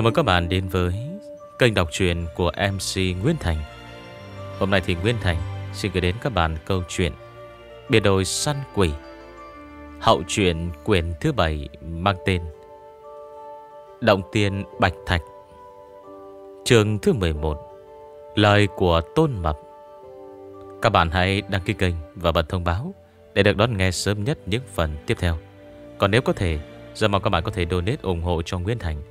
Chào mừng các bạn đến với kênh đọc truyện của MC Nguyễn Thành Hôm nay thì Nguyễn Thành xin gửi đến các bạn câu chuyện Biệt đồi săn quỷ Hậu truyện quyển thứ 7 mang tên Động tiên Bạch Thạch chương thứ 11 Lời của Tôn Mập Các bạn hãy đăng ký kênh và bật thông báo Để được đón nghe sớm nhất những phần tiếp theo Còn nếu có thể Giờ mong các bạn có thể donate ủng hộ cho Nguyễn Thành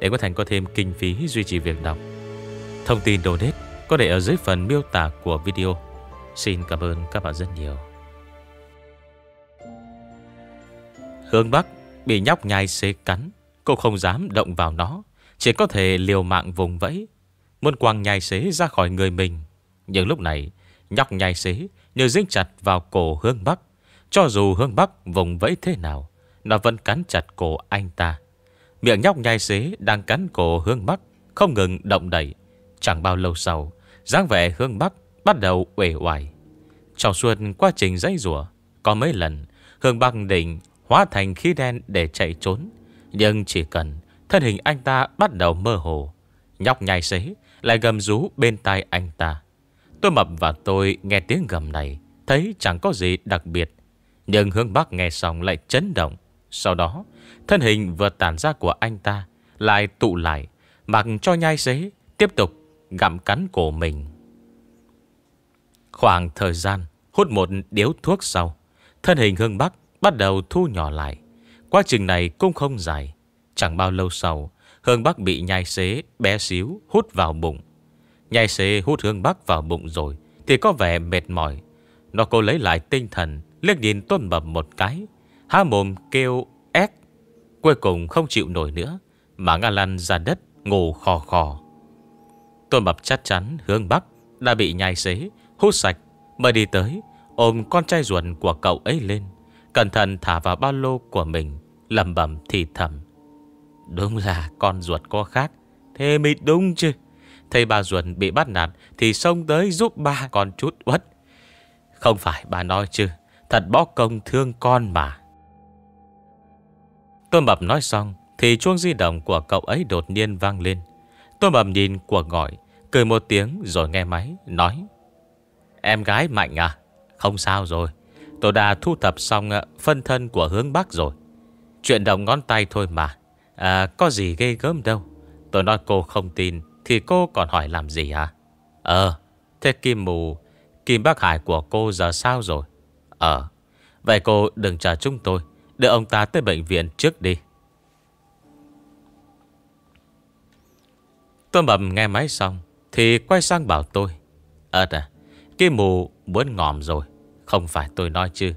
để có Thành có thêm kinh phí duy trì việc đọc. Thông tin donate có để ở dưới phần miêu tả của video. Xin cảm ơn các bạn rất nhiều. hương Bắc bị nhóc nhai xê cắn, cô không dám động vào nó, chỉ có thể liều mạng vùng vẫy, muốn quăng nhai xế ra khỏi người mình. Nhưng lúc này, nhóc nhai xế như dính chặt vào cổ hương Bắc, cho dù hương Bắc vùng vẫy thế nào, nó vẫn cắn chặt cổ anh ta. Miệng nhóc nhai xế đang cắn cổ Hương Bắc Không ngừng động đẩy Chẳng bao lâu sau dáng vẻ Hương Bắc bắt đầu uể oải Trong suốt quá trình dãy rủa Có mấy lần Hương Bắc định hóa thành khí đen để chạy trốn Nhưng chỉ cần Thân hình anh ta bắt đầu mơ hồ Nhóc nhai xế Lại gầm rú bên tai anh ta Tôi mập và tôi nghe tiếng gầm này Thấy chẳng có gì đặc biệt Nhưng hướng Bắc nghe xong lại chấn động sau đó, thân hình vừa tản ra của anh ta lại tụ lại, mặc cho nhai xế tiếp tục gặm cắn cổ mình. Khoảng thời gian hút một điếu thuốc sau, thân hình Hương Bắc bắt đầu thu nhỏ lại. Quá trình này cũng không dài. Chẳng bao lâu sau, Hương Bắc bị nhai xế bé xíu hút vào bụng. Nhai xế hút Hương Bắc vào bụng rồi thì có vẻ mệt mỏi. Nó cố lấy lại tinh thần, liếc nhìn Tôn bầm một cái Há mồm kêu ép Cuối cùng không chịu nổi nữa Mà ngã lăn ra đất ngủ khò khò Tôi mập chắc chắn hướng Bắc Đã bị nhai xế Hút sạch Mới đi tới Ôm con trai ruột của cậu ấy lên Cẩn thận thả vào ba lô của mình lầm bẩm thì thầm Đúng là con ruột có khác Thế mới đúng chứ Thầy bà ruột bị bắt nạt Thì xông tới giúp ba con chút uất Không phải bà nói chứ Thật bó công thương con mà Tôi mập nói xong Thì chuông di động của cậu ấy đột nhiên vang lên Tôi mập nhìn của gọi Cười một tiếng rồi nghe máy Nói Em gái mạnh à Không sao rồi Tôi đã thu thập xong ờ, phân thân của hướng Bắc rồi Chuyện động ngón tay thôi mà à, Có gì ghê gớm đâu Tôi nói cô không tin Thì cô còn hỏi làm gì à Ờ Thế Kim Mù Kim Bắc Hải của cô giờ sao rồi Ờ Vậy cô đừng chờ chúng tôi Đưa ông ta tới bệnh viện trước đi Tôi mầm nghe máy xong Thì quay sang bảo tôi Ơt à Cái mù muốn ngòm rồi Không phải tôi nói chứ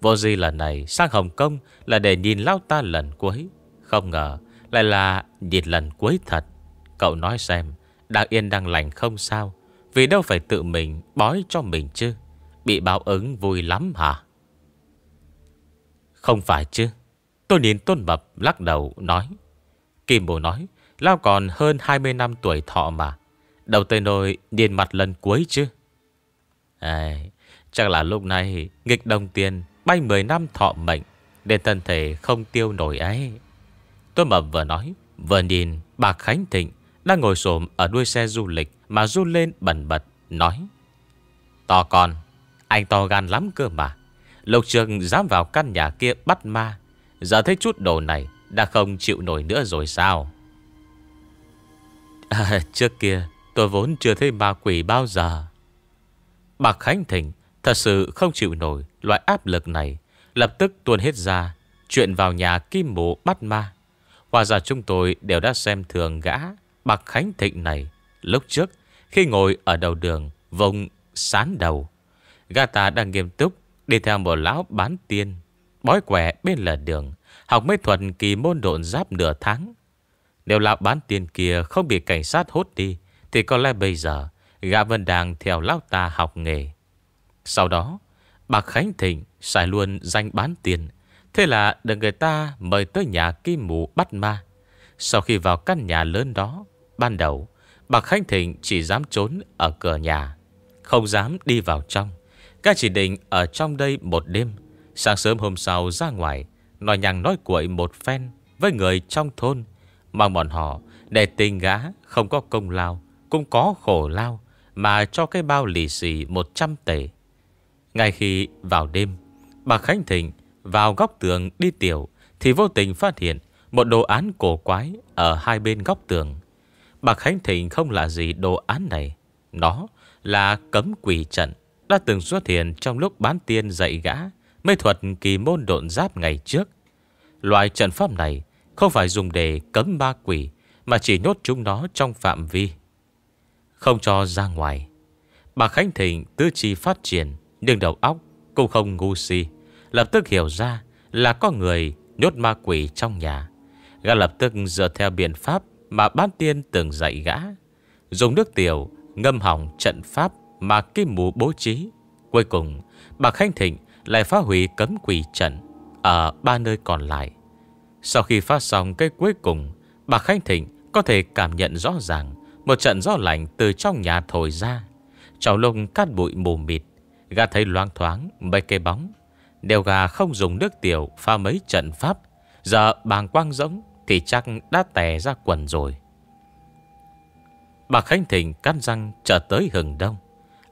Vô gì lần này sang Hồng Kông Là để nhìn lão ta lần cuối Không ngờ Lại là nhìn lần cuối thật Cậu nói xem Đang yên đang lành không sao Vì đâu phải tự mình bói cho mình chứ Bị báo ứng vui lắm hả không phải chứ Tôi nhìn Tôn Mập lắc đầu nói Kim Bồ nói Lao còn hơn 20 năm tuổi thọ mà Đầu tới nồi điền mặt lần cuối chứ à, Chắc là lúc này Nghịch đồng tiền Bay 10 năm thọ mệnh Để thân thể không tiêu nổi ấy Tôi mập vừa nói Vừa nhìn bà Khánh Thịnh Đang ngồi xổm ở đuôi xe du lịch Mà run lên bẩn bật nói To con Anh to gan lắm cơ mà Lộc Trường dám vào căn nhà kia bắt ma Giờ thấy chút đồ này Đã không chịu nổi nữa rồi sao à, Trước kia tôi vốn chưa thấy ma quỷ bao giờ Bạc Khánh Thịnh Thật sự không chịu nổi Loại áp lực này Lập tức tuôn hết ra Chuyện vào nhà kim bố bắt ma Hòa ra chúng tôi đều đã xem thường gã Bạc Khánh Thịnh này Lúc trước khi ngồi ở đầu đường Vông sán đầu Gã ta đang nghiêm túc Đi theo một lão bán tiên Bói quẻ bên lề đường Học mấy thuật kỳ môn độn giáp nửa tháng Nếu lão bán tiền kia không bị cảnh sát hốt đi Thì có lẽ bây giờ Gã vẫn đang theo lão ta học nghề Sau đó bạc Khánh Thịnh xài luôn danh bán tiền Thế là được người ta mời tới nhà Kim mù bắt ma Sau khi vào căn nhà lớn đó Ban đầu bạc Khánh Thịnh chỉ dám trốn ở cửa nhà Không dám đi vào trong các chỉ định ở trong đây một đêm Sáng sớm hôm sau ra ngoài Nói nhằng nói cuội một phen Với người trong thôn Mong bọn họ để tình gã Không có công lao Cũng có khổ lao Mà cho cái bao lì xì 100 tể Ngay khi vào đêm Bà Khánh Thịnh vào góc tường đi tiểu Thì vô tình phát hiện Một đồ án cổ quái Ở hai bên góc tường Bà Khánh Thịnh không là gì đồ án này Nó là cấm quỷ trận đã từng xuất hiện trong lúc bán tiên dạy gã mê thuật kỳ môn độn giáp ngày trước. Loại trận pháp này không phải dùng để cấm ma quỷ mà chỉ nhốt chúng nó trong phạm vi. Không cho ra ngoài. Bà Khánh Thịnh tư chi phát triển nhưng đầu óc cũng không ngu si. Lập tức hiểu ra là có người nhốt ma quỷ trong nhà. Gã lập tức dựa theo biện pháp mà bán tiên từng dạy gã. Dùng nước tiểu ngâm hỏng trận pháp mà Kim Mù bố trí. Cuối cùng, bà Khanh Thịnh lại phá hủy cấm quỷ trận ở ba nơi còn lại. Sau khi phát xong cây cuối cùng, bà Khanh Thịnh có thể cảm nhận rõ ràng một trận gió lạnh từ trong nhà thổi ra. Cháu lông cát bụi mù mịt, gà thấy loang thoáng mấy cây bóng. Đều gà không dùng nước tiểu pha mấy trận pháp. Giờ bàng quang rỗng thì chắc đã tè ra quần rồi. Bà Khánh Thịnh cắn răng trở tới hừng đông.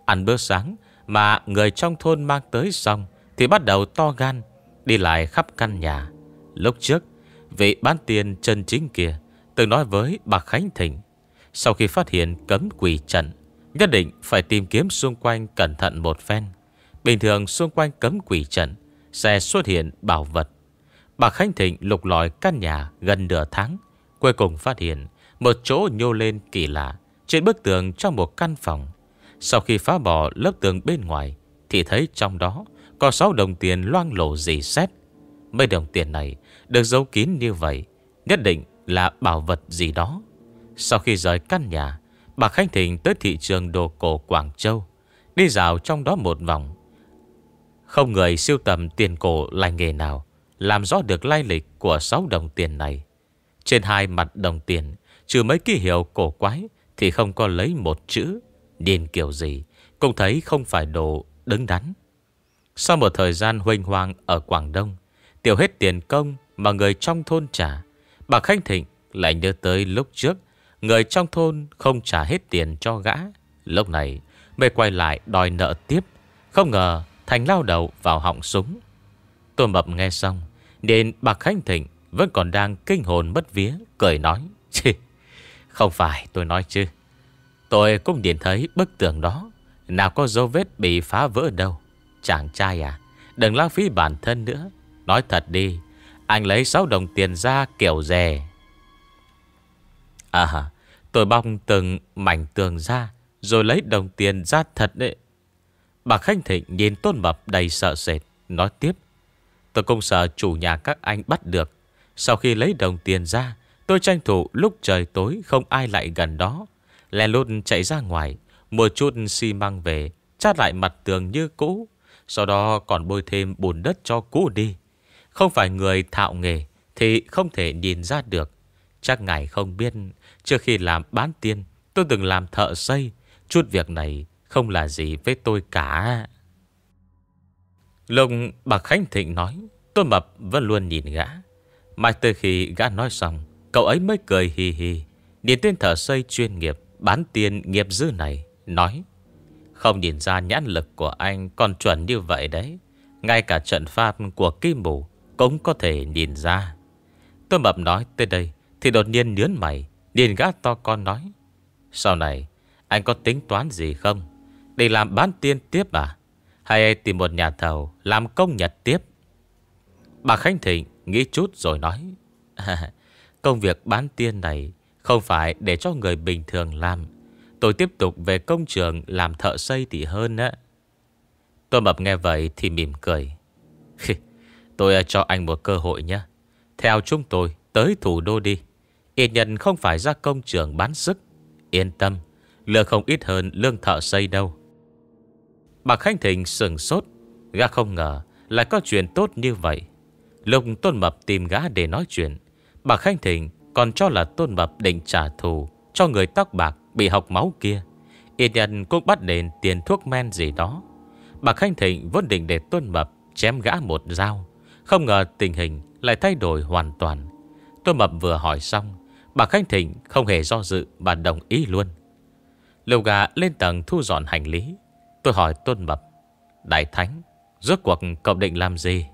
Ăn bữa sáng mà người trong thôn mang tới xong Thì bắt đầu to gan Đi lại khắp căn nhà Lúc trước vị bán tiền chân chính kia Từng nói với bà Khánh Thịnh Sau khi phát hiện cấm quỷ trận Nhất định phải tìm kiếm xung quanh cẩn thận một phen Bình thường xung quanh cấm quỷ trận Sẽ xuất hiện bảo vật Bà Khánh Thịnh lục lọi căn nhà gần nửa tháng Cuối cùng phát hiện Một chỗ nhô lên kỳ lạ Trên bức tường trong một căn phòng sau khi phá bỏ lớp tường bên ngoài Thì thấy trong đó Có 6 đồng tiền loang lổ dì xét Mấy đồng tiền này Được giấu kín như vậy Nhất định là bảo vật gì đó Sau khi rời căn nhà Bà Khánh Thịnh tới thị trường đồ cổ Quảng Châu Đi dạo trong đó một vòng Không người siêu tầm tiền cổ lành nghề nào Làm rõ được lai lịch của 6 đồng tiền này Trên hai mặt đồng tiền Trừ mấy ký hiệu cổ quái Thì không có lấy một chữ Nhìn kiểu gì Cũng thấy không phải đồ đứng đắn Sau một thời gian huynh hoang ở Quảng Đông Tiêu hết tiền công Mà người trong thôn trả Bà Khánh Thịnh lại nhớ tới lúc trước Người trong thôn không trả hết tiền cho gã Lúc này Mới quay lại đòi nợ tiếp Không ngờ Thành lao đầu vào họng súng Tôi mập nghe xong Nên bà Khánh Thịnh vẫn còn đang kinh hồn mất vía Cười nói Không phải tôi nói chứ Tôi cũng nhìn thấy bức tường đó Nào có dấu vết bị phá vỡ đâu Chàng trai à Đừng lãng phí bản thân nữa Nói thật đi Anh lấy 6 đồng tiền ra kiểu rè À Tôi bong từng mảnh tường ra Rồi lấy đồng tiền ra thật đấy Bà khánh Thịnh nhìn Tôn Mập đầy sợ sệt Nói tiếp Tôi cũng sợ chủ nhà các anh bắt được Sau khi lấy đồng tiền ra Tôi tranh thủ lúc trời tối Không ai lại gần đó Lè lút chạy ra ngoài Mua chút xi măng về Chát lại mặt tường như cũ Sau đó còn bôi thêm bùn đất cho cũ đi Không phải người thạo nghề Thì không thể nhìn ra được Chắc ngài không biết Trước khi làm bán tiên Tôi từng làm thợ xây Chút việc này không là gì với tôi cả Lông bà Khánh Thịnh nói Tôi mập vẫn luôn nhìn gã mai từ khi gã nói xong Cậu ấy mới cười hì hì Nhìn tên thợ xây chuyên nghiệp Bán tiền nghiệp dư này Nói Không nhìn ra nhãn lực của anh còn chuẩn như vậy đấy Ngay cả trận pháp của Kim Bù Cũng có thể nhìn ra Tôi mập nói tới đây Thì đột nhiên nhớn mày điền gã to con nói Sau này anh có tính toán gì không Để làm bán tiên tiếp à Hay tìm một nhà thầu Làm công nhật tiếp Bà Khánh Thịnh nghĩ chút rồi nói Công việc bán tiên này không phải để cho người bình thường làm Tôi tiếp tục về công trường Làm thợ xây thì hơn á Tôi mập nghe vậy thì mỉm cười. cười Tôi à, cho anh một cơ hội nhé Theo chúng tôi tới thủ đô đi Yên nhân không phải ra công trường bán sức Yên tâm Lương không ít hơn lương thợ xây đâu Bà Khánh Thịnh sừng sốt Gã không ngờ Lại có chuyện tốt như vậy Lúc Tôn Mập tìm gã để nói chuyện Bà Khánh Thịnh còn cho là tôn mập định trả thù Cho người tóc bạc bị học máu kia Y nhân cũng bắt đền tiền thuốc men gì đó Bà Khanh Thịnh vốn định để tôn mập Chém gã một dao Không ngờ tình hình lại thay đổi hoàn toàn Tôn mập vừa hỏi xong Bà Khanh Thịnh không hề do dự Bà đồng ý luôn Lầu gà lên tầng thu dọn hành lý Tôi hỏi tôn mập Đại Thánh Rốt cuộc cậu định làm gì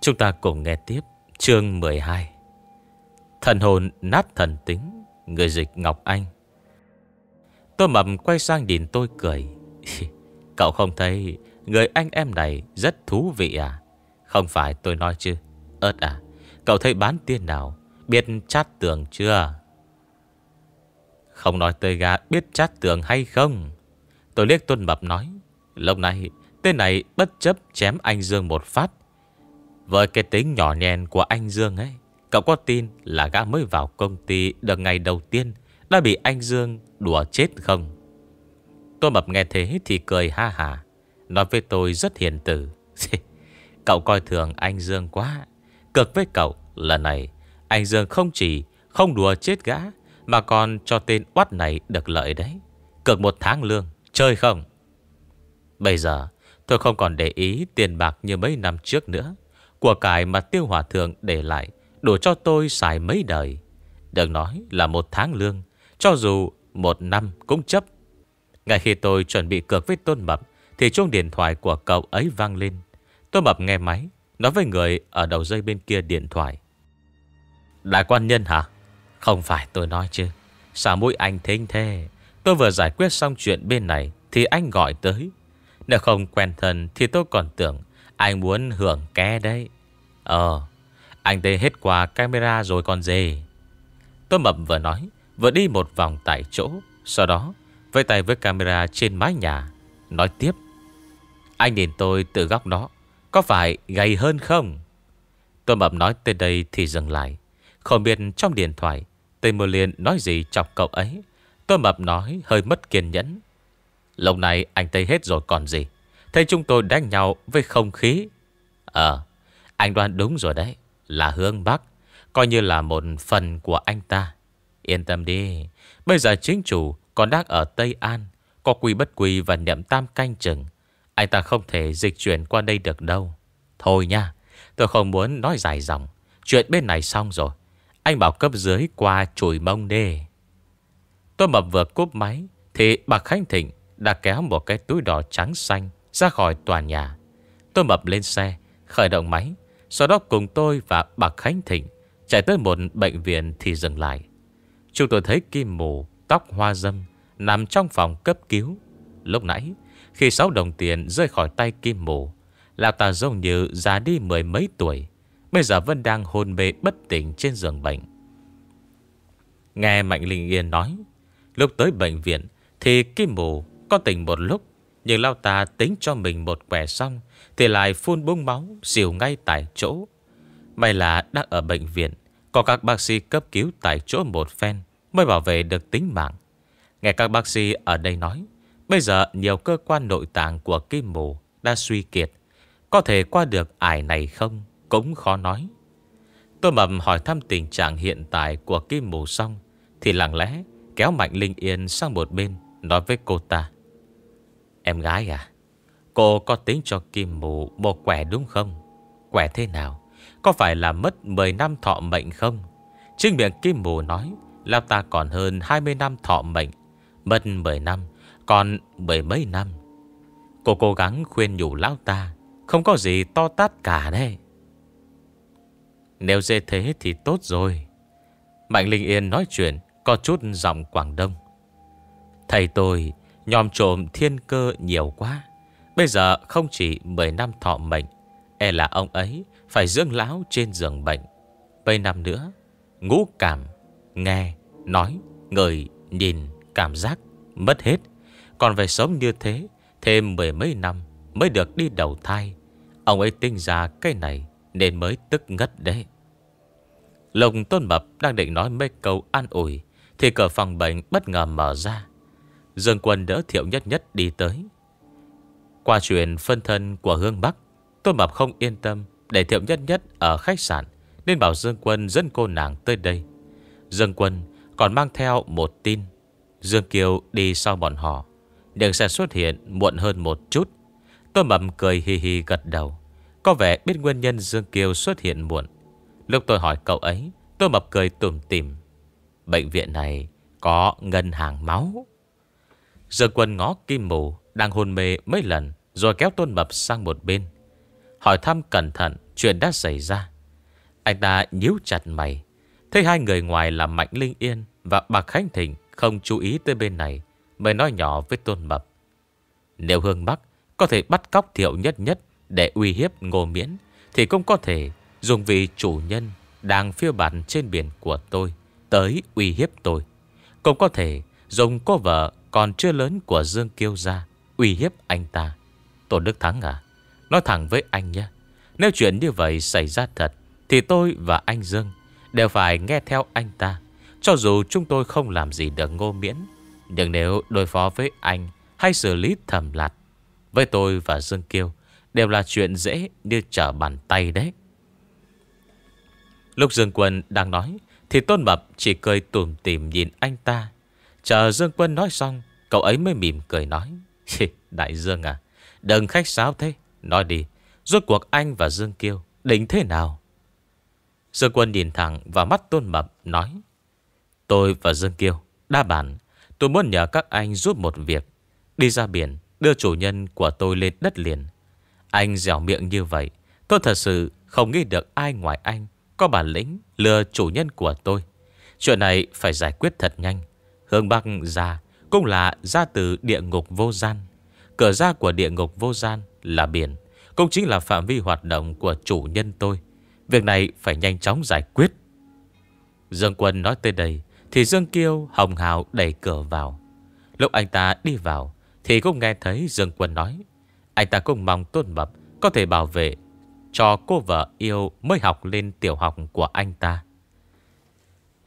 Chúng ta cùng nghe tiếp chương 12 Thần hồn nát thần tính Người dịch Ngọc Anh Tôi mầm quay sang đìn tôi cười. cười Cậu không thấy Người anh em này rất thú vị à Không phải tôi nói chứ ớt à Cậu thấy bán tiền nào Biết chát tường chưa Không nói tới gà biết chát tường hay không Tôi liếc tuân mập nói Lúc này tên này bất chấp chém anh Dương một phát với cái tính nhỏ nhen của anh Dương ấy Cậu có tin là gã mới vào công ty Được ngày đầu tiên Đã bị anh Dương đùa chết không Tôi mập nghe thế thì cười ha hả Nói với tôi rất hiền tử Cậu coi thường anh Dương quá Cực với cậu lần này Anh Dương không chỉ không đùa chết gã Mà còn cho tên oát này được lợi đấy Cực một tháng lương Chơi không Bây giờ tôi không còn để ý tiền bạc như mấy năm trước nữa của cải mà tiêu hòa thượng để lại Đủ cho tôi xài mấy đời Đừng nói là một tháng lương Cho dù một năm cũng chấp Ngay khi tôi chuẩn bị cược với Tôn Mập Thì chuông điện thoại của cậu ấy vang lên Tôn Mập nghe máy Nói với người ở đầu dây bên kia điện thoại Đại quan nhân hả Không phải tôi nói chứ Sao mũi anh thính thế Tôi vừa giải quyết xong chuyện bên này Thì anh gọi tới Nếu không quen thân thì tôi còn tưởng anh muốn hưởng ké đấy Ờ Anh tê hết qua camera rồi còn gì Tôi mập vừa nói Vừa đi một vòng tại chỗ Sau đó với tay với camera trên mái nhà Nói tiếp Anh nhìn tôi từ góc đó Có phải gầy hơn không Tôi mập nói tới đây thì dừng lại Không biết trong điện thoại Tây Mô Liên nói gì chọc cậu ấy Tôi mập nói hơi mất kiên nhẫn Lâu nay anh Tây hết rồi còn gì Thấy chúng tôi đánh nhau với không khí Ờ à, Anh đoán đúng rồi đấy Là hương Bắc Coi như là một phần của anh ta Yên tâm đi Bây giờ chính chủ còn đang ở Tây An Có quy bất quy và niệm tam canh chừng Anh ta không thể dịch chuyển qua đây được đâu Thôi nha Tôi không muốn nói dài dòng Chuyện bên này xong rồi Anh bảo cấp dưới qua chùi mông đê Tôi mập vừa cúp máy Thì bà Khánh Thịnh đã kéo một cái túi đỏ trắng xanh ra khỏi tòa nhà. Tôi mập lên xe, khởi động máy. Sau đó cùng tôi và bà Khánh Thịnh chạy tới một bệnh viện thì dừng lại. Chúng tôi thấy Kim Mù, tóc hoa dâm, nằm trong phòng cấp cứu. Lúc nãy, khi 6 đồng tiền rơi khỏi tay Kim Mù, Lão ta giống như già đi mười mấy tuổi Bây giờ vẫn đang hôn mê bất tỉnh trên giường bệnh Nghe Mạnh Linh Yên nói Lúc tới bệnh viện Thì Kim Mù có tỉnh một lúc nhưng lao tà tính cho mình một quẻ xong Thì lại phun bung máu Dìu ngay tại chỗ May là đang ở bệnh viện Có các bác sĩ cấp cứu tại chỗ một phen Mới bảo vệ được tính mạng Nghe các bác sĩ ở đây nói Bây giờ nhiều cơ quan nội tạng của kim mù Đã suy kiệt Có thể qua được ải này không Cũng khó nói Tôi mầm hỏi thăm tình trạng hiện tại Của kim mù xong Thì lặng lẽ kéo mạnh Linh Yên sang một bên Nói với cô ta Em gái à Cô có tính cho Kim Mù bộ quẻ đúng không Quẻ thế nào Có phải là mất 10 năm thọ mệnh không Trinh miệng Kim Mù nói Là ta còn hơn 20 năm thọ mệnh Mất 10 năm Còn mười mấy năm Cô cố gắng khuyên nhủ lão ta Không có gì to tát cả đấy Nếu dê thế thì tốt rồi Mạnh Linh Yên nói chuyện Có chút giọng Quảng Đông Thầy tôi Nhòm trộm thiên cơ nhiều quá Bây giờ không chỉ 10 năm thọ mệnh E là ông ấy Phải dưỡng lão trên giường bệnh Mấy năm nữa Ngũ cảm Nghe Nói Người Nhìn Cảm giác Mất hết Còn về sống như thế Thêm mười mấy năm Mới được đi đầu thai Ông ấy tinh ra cái này Nên mới tức ngất đấy Lồng Tôn Mập đang định nói mấy câu an ủi Thì cửa phòng bệnh bất ngờ mở ra Dương Quân đỡ Thiệu Nhất Nhất đi tới. Qua chuyện phân thân của Hương Bắc, Tôn Mập không yên tâm để Thiệu Nhất Nhất ở khách sạn nên bảo Dương Quân dẫn cô nàng tới đây. Dương Quân còn mang theo một tin. Dương Kiều đi sau bọn họ, nhưng sẽ xuất hiện muộn hơn một chút. Tôn Mập cười hì hì gật đầu, có vẻ biết nguyên nhân Dương Kiều xuất hiện muộn. Lúc tôi hỏi cậu ấy, Tôn Mập cười tủm tỉm. Bệnh viện này có ngân hàng máu. Giờ quân ngó kim mù Đang hôn mê mấy lần Rồi kéo tôn mập sang một bên Hỏi thăm cẩn thận chuyện đã xảy ra Anh ta nhíu chặt mày Thấy hai người ngoài là Mạnh Linh Yên Và bạc Khánh Thịnh không chú ý tới bên này Mới nói nhỏ với tôn mập Nếu Hương Bắc Có thể bắt cóc thiệu nhất nhất Để uy hiếp ngô miễn Thì cũng có thể dùng vị chủ nhân Đang phiêu bản trên biển của tôi Tới uy hiếp tôi Cũng có thể dùng cô vợ còn chưa lớn của Dương Kiêu ra uy hiếp anh ta. Tổ Đức Thắng à, nói thẳng với anh nhé. Nếu chuyện như vậy xảy ra thật, thì tôi và anh Dương đều phải nghe theo anh ta. Cho dù chúng tôi không làm gì được ngô miễn, nhưng nếu đối phó với anh hay xử lý thầm lặt, với tôi và Dương Kiêu đều là chuyện dễ như trở bàn tay đấy. Lúc Dương Quân đang nói, thì Tôn Mập chỉ cười tùm tìm nhìn anh ta Chờ Dương Quân nói xong Cậu ấy mới mỉm cười nói Đại Dương à Đừng khách sáo thế Nói đi Rốt cuộc anh và Dương Kiêu Định thế nào Dương Quân nhìn thẳng vào mắt Tôn Mập Nói Tôi và Dương Kiêu Đa bản Tôi muốn nhờ các anh giúp một việc Đi ra biển Đưa chủ nhân của tôi lên đất liền Anh dẻo miệng như vậy Tôi thật sự không nghĩ được ai ngoài anh Có bản lĩnh lừa chủ nhân của tôi Chuyện này phải giải quyết thật nhanh hương Bắc ra cũng là ra từ địa ngục vô gian. Cửa ra của địa ngục vô gian là biển, cũng chính là phạm vi hoạt động của chủ nhân tôi. Việc này phải nhanh chóng giải quyết. Dương Quân nói tới đây, thì Dương Kiêu hồng hào đẩy cửa vào. Lúc anh ta đi vào, thì cũng nghe thấy Dương Quân nói. Anh ta cũng mong Tôn Mập có thể bảo vệ cho cô vợ yêu mới học lên tiểu học của anh ta.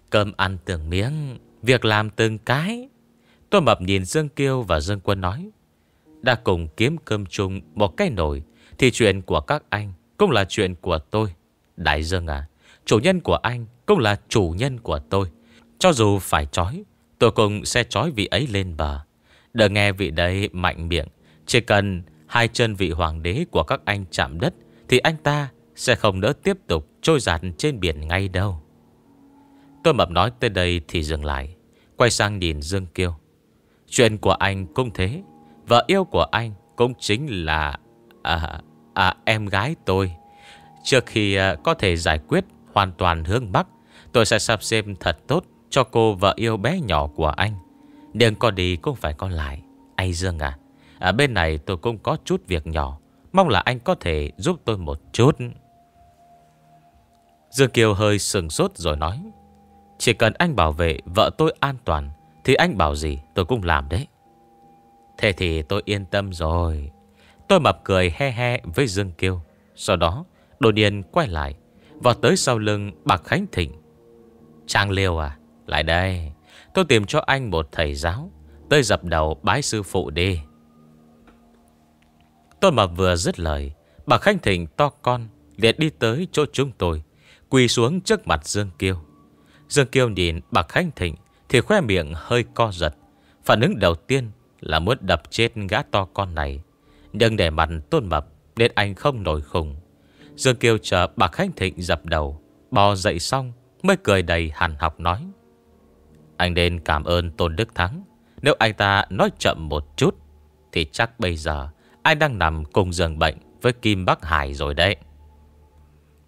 Cơm ăn tưởng miếng Việc làm từng cái Tôi mập nhìn Dương Kiêu và Dương Quân nói Đã cùng kiếm cơm chung một cái nổi Thì chuyện của các anh Cũng là chuyện của tôi Đại Dương à Chủ nhân của anh cũng là chủ nhân của tôi Cho dù phải trói Tôi cũng sẽ trói vị ấy lên bờ Đừng nghe vị đấy mạnh miệng Chỉ cần hai chân vị hoàng đế của các anh chạm đất Thì anh ta sẽ không đỡ tiếp tục trôi giặt trên biển ngay đâu Tôi mập nói tới đây thì dừng lại Quay sang nhìn Dương Kiêu Chuyện của anh cũng thế Vợ yêu của anh cũng chính là à, à, Em gái tôi Trước khi à, có thể giải quyết Hoàn toàn hướng Bắc Tôi sẽ sắp xếp thật tốt Cho cô vợ yêu bé nhỏ của anh Đừng có đi cũng phải có lại Anh Dương à, ở à, Bên này tôi cũng có chút việc nhỏ Mong là anh có thể giúp tôi một chút Dương Kiều hơi sừng sốt rồi nói chỉ cần anh bảo vệ vợ tôi an toàn Thì anh bảo gì tôi cũng làm đấy Thế thì tôi yên tâm rồi Tôi mập cười he he với Dương Kiêu Sau đó đồ nhiên quay lại và tới sau lưng bạc Khánh Thịnh Trang liêu à Lại đây Tôi tìm cho anh một thầy giáo Tới dập đầu bái sư phụ đi Tôi mập vừa dứt lời bạc Khánh Thịnh to con liền đi tới chỗ chúng tôi Quỳ xuống trước mặt Dương Kiêu Dương Kiêu nhìn Bạc Khánh Thịnh Thì khoe miệng hơi co giật Phản ứng đầu tiên là muốn đập chết gã to con này Nhưng để mặt tôn mập Nên anh không nổi khùng Dương Kiêu chờ Bạc Khánh Thịnh dập đầu Bò dậy xong Mới cười đầy hàn học nói Anh nên cảm ơn Tôn Đức Thắng Nếu anh ta nói chậm một chút Thì chắc bây giờ Anh đang nằm cùng giường bệnh Với Kim Bắc Hải rồi đấy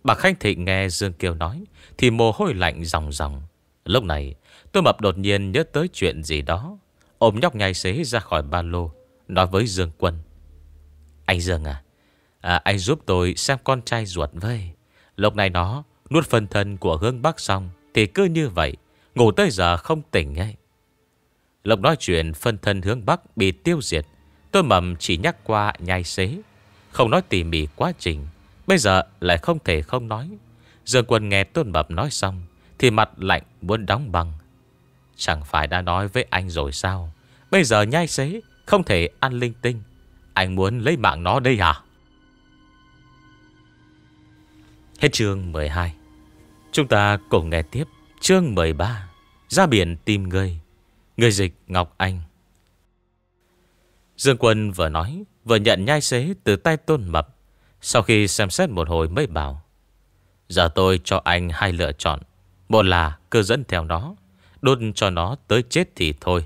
Bà Khanh Thị nghe Dương Kiều nói Thì mồ hôi lạnh ròng ròng Lúc này tôi mập đột nhiên nhớ tới chuyện gì đó Ôm nhóc nhai xế ra khỏi ba lô Nói với Dương Quân Anh Dương à, à Anh giúp tôi xem con trai ruột với Lúc này nó nuốt phân thân của Hương Bắc xong Thì cứ như vậy Ngủ tới giờ không tỉnh ấy Lộc nói chuyện phân thân hướng Bắc bị tiêu diệt Tôi mầm chỉ nhắc qua nhai xế Không nói tỉ mỉ quá trình Bây giờ lại không thể không nói Dương quân nghe Tôn bập nói xong Thì mặt lạnh muốn đóng băng Chẳng phải đã nói với anh rồi sao Bây giờ nhai xế Không thể ăn linh tinh Anh muốn lấy mạng nó đây hả à? Hết chương 12 Chúng ta cùng nghe tiếp Chương 13 Ra biển tìm người Người dịch Ngọc Anh Dương quân vừa nói Vừa nhận nhai xế từ tay Tôn Mập sau khi xem xét một hồi mới bảo Giờ tôi cho anh hai lựa chọn Một là cứ dẫn theo nó Đốt cho nó tới chết thì thôi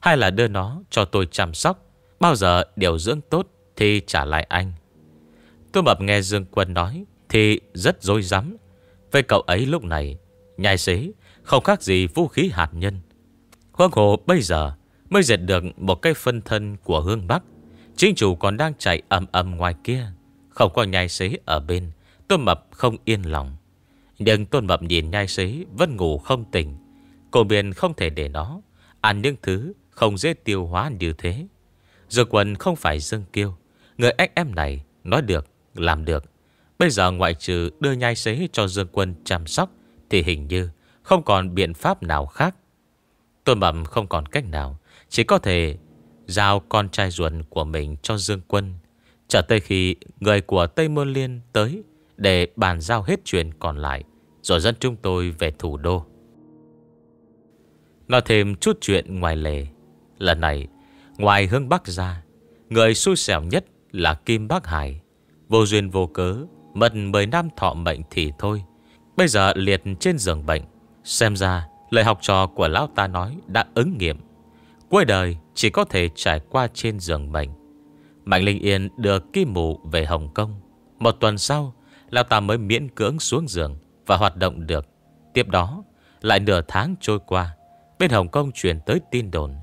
Hai là đưa nó cho tôi chăm sóc Bao giờ điều dưỡng tốt Thì trả lại anh Tôi mập nghe Dương Quân nói Thì rất dối rắm Với cậu ấy lúc này Nhai xế không khác gì vũ khí hạt nhân Huân hồ bây giờ Mới dệt được một cái phân thân của hương Bắc Chính chủ còn đang chạy ầm ầm ngoài kia không có nhai xế ở bên Tôn Mập không yên lòng Nhưng Tôn Mập nhìn nhai xế Vẫn ngủ không tỉnh Cô Biên không thể để nó Ăn những thứ không dễ tiêu hóa như thế Dược quần không phải dâng kiêu Người ách em này nói được Làm được Bây giờ ngoại trừ đưa nhai xế cho Dương Quân chăm sóc Thì hình như không còn biện pháp nào khác Tôn Mập không còn cách nào Chỉ có thể giao con trai ruột của mình cho Dương Quân Chờ tới khi người của Tây Môn Liên tới để bàn giao hết chuyện còn lại, rồi dẫn chúng tôi về thủ đô. Nói thêm chút chuyện ngoài lề. Lần này, ngoài hướng Bắc ra, người xui xẻo nhất là Kim Bắc Hải. Vô duyên vô cớ, mất 10 năm thọ mệnh thì thôi. Bây giờ liệt trên giường bệnh. Xem ra, lời học trò của lão ta nói đã ứng nghiệm. Cuối đời chỉ có thể trải qua trên giường bệnh. Mạnh Linh Yên đưa Kim Mù về Hồng Kông. Một tuần sau, Lão ta mới miễn cưỡng xuống giường và hoạt động được. Tiếp đó, lại nửa tháng trôi qua, bên Hồng Kông truyền tới tin đồn.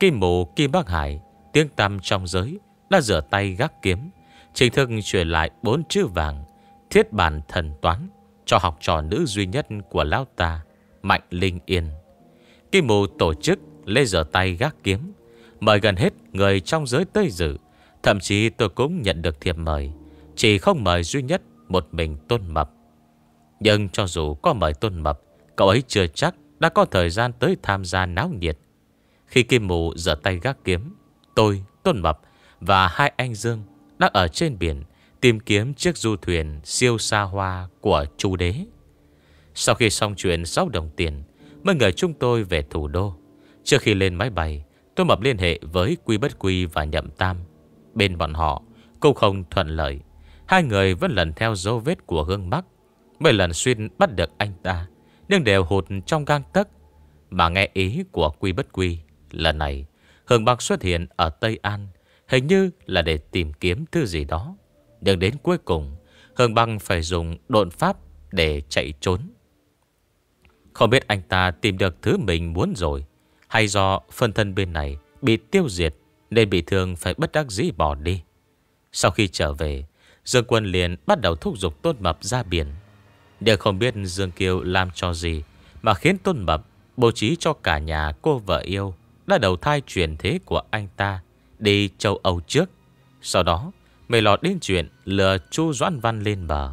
Kim Mù Kim Bắc Hải, tiếng tăm trong giới, đã rửa tay gác kiếm. Chính thức truyền lại bốn chữ vàng, thiết bản thần toán cho học trò nữ duy nhất của Lão ta, Mạnh Linh Yên. Kim Mù tổ chức lễ rửa tay gác kiếm, mời gần hết người trong giới tây dự. Thậm chí tôi cũng nhận được thiệp mời Chỉ không mời duy nhất một mình Tôn Mập Nhưng cho dù có mời Tôn Mập Cậu ấy chưa chắc đã có thời gian tới tham gia náo nhiệt Khi Kim Mù giở tay gác kiếm Tôi, Tôn Mập và hai anh Dương Đang ở trên biển Tìm kiếm chiếc du thuyền siêu xa hoa của chú đế Sau khi xong chuyện 6 đồng tiền Mấy người chúng tôi về thủ đô Trước khi lên máy bay Tôi mập liên hệ với Quy Bất Quy và Nhậm Tam Bên bọn họ Cũng không thuận lợi Hai người vẫn lần theo dấu vết của Hương bắc Mấy lần xuyên bắt được anh ta Nhưng đều hụt trong gang tấc Mà nghe ý của Quy Bất Quy Lần này Hương Bắc xuất hiện ở Tây An Hình như là để tìm kiếm thứ gì đó Nhưng đến cuối cùng Hương Băng phải dùng độn pháp để chạy trốn Không biết anh ta tìm được thứ mình muốn rồi Hay do phân thân bên này bị tiêu diệt nên bị thương phải bất đắc dĩ bỏ đi Sau khi trở về Dương Quân liền bắt đầu thúc giục Tôn Mập ra biển Đều không biết Dương Kiều làm cho gì Mà khiến Tôn Mập bố trí cho cả nhà cô vợ yêu Đã đầu thai truyền thế của anh ta Đi châu Âu trước Sau đó Mày lọt đến chuyện lừa Chu Doãn Văn lên bờ